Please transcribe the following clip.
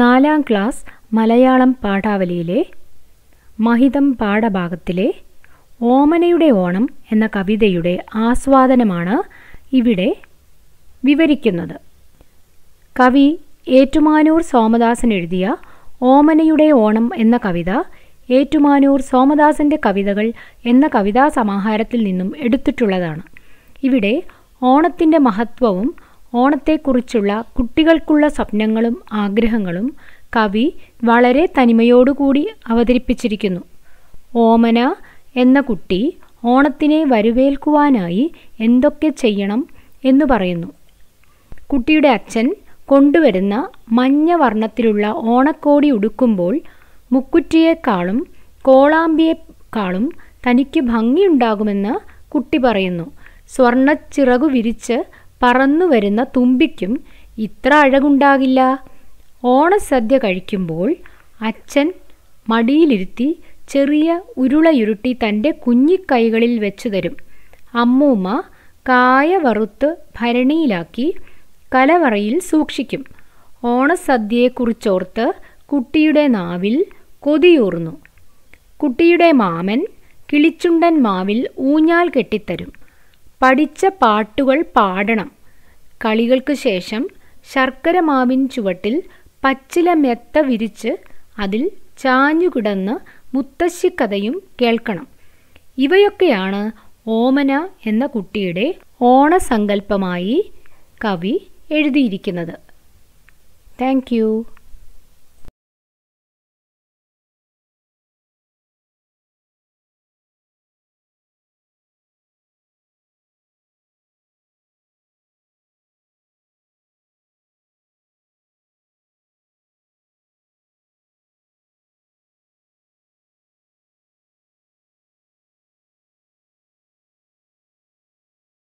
നാലാം ക്ലാസ് മലയാളം പാഠാവലിയിലെ മഹിതം പാഠഭാഗത്തിലെ ഓമനയുടെ ഓണം എന്ന കവിതയുടെ ആസ്വാദനമാണ് ഇവിടെ വിവരിക്കുന്നത് കവി ഏറ്റുമാനൂർ സോമദാസൻ എഴുതിയ ഓമനയുടെ ഓണം എന്ന കവിത ഏറ്റുമാനൂർ സോമദാസൻ്റെ കവിതകൾ എന്ന കവിതാ സമാഹാരത്തിൽ നിന്നും എടുത്തിട്ടുള്ളതാണ് ഇവിടെ ഓണത്തിൻ്റെ മഹത്വവും ഓണത്തെക്കുറിച്ചുള്ള കുട്ടികൾക്കുള്ള സ്വപ്നങ്ങളും ആഗ്രഹങ്ങളും കവി വളരെ തനിമയോടുകൂടി അവതരിപ്പിച്ചിരിക്കുന്നു ഓമന എന്ന കുട്ടി ഓണത്തിനെ വരവേൽക്കുവാനായി എന്തൊക്കെ ചെയ്യണം എന്നു പറയുന്നു കുട്ടിയുടെ അച്ഛൻ കൊണ്ടുവരുന്ന മഞ്ഞ വർണ്ണത്തിലുള്ള ഓണക്കോടി ഉടുക്കുമ്പോൾ മുക്കുറ്റിയേക്കാളും കോളാമ്പിയേക്കാളും തനിക്ക് ഭംഗിയുണ്ടാകുമെന്ന് കുട്ടി പറയുന്നു സ്വർണ്ണച്ചിറകു വിരിച്ച് പറന്നു വരുന്ന തുമ്പിക്കും ഇത്ര അഴകുണ്ടാകില്ല ഓണസദ്യ കഴിക്കുമ്പോൾ അച്ഛൻ മടിയിലിരുത്തി ചെറിയ ഉരുളയുരുട്ടി തൻ്റെ കുഞ്ഞിക്കൈകളിൽ വെച്ചു തരും അമ്മൂമ്മ കായ വറുത്ത് ഭരണിയിലാക്കി കലവറയിൽ സൂക്ഷിക്കും ഓണസദ്യയെക്കുറിച്ചോർത്ത് കുട്ടിയുടെ നാവിൽ കൊതിയൂർന്നു കുട്ടിയുടെ മാമൻ കിളിച്ചുണ്ടൻ മാവിൽ ഊഞ്ഞാൽ കെട്ടിത്തരും പഠിച്ച പാട്ടുകൾ പാടണം കളികൾക്ക് ശേഷം ശർക്കര മാവിൻ ചുവട്ടിൽ പച്ചില മെത്ത വിരിച്ച് അതിൽ ചാഞ്ഞുകിടന്ന് മുത്തശ്ശിക്കഥയും കേൾക്കണം ഇവയൊക്കെയാണ് ഓമന എന്ന കുട്ടിയുടെ ഓണസങ്കല്പമായി കവി എഴുതിയിരിക്കുന്നത് താങ്ക്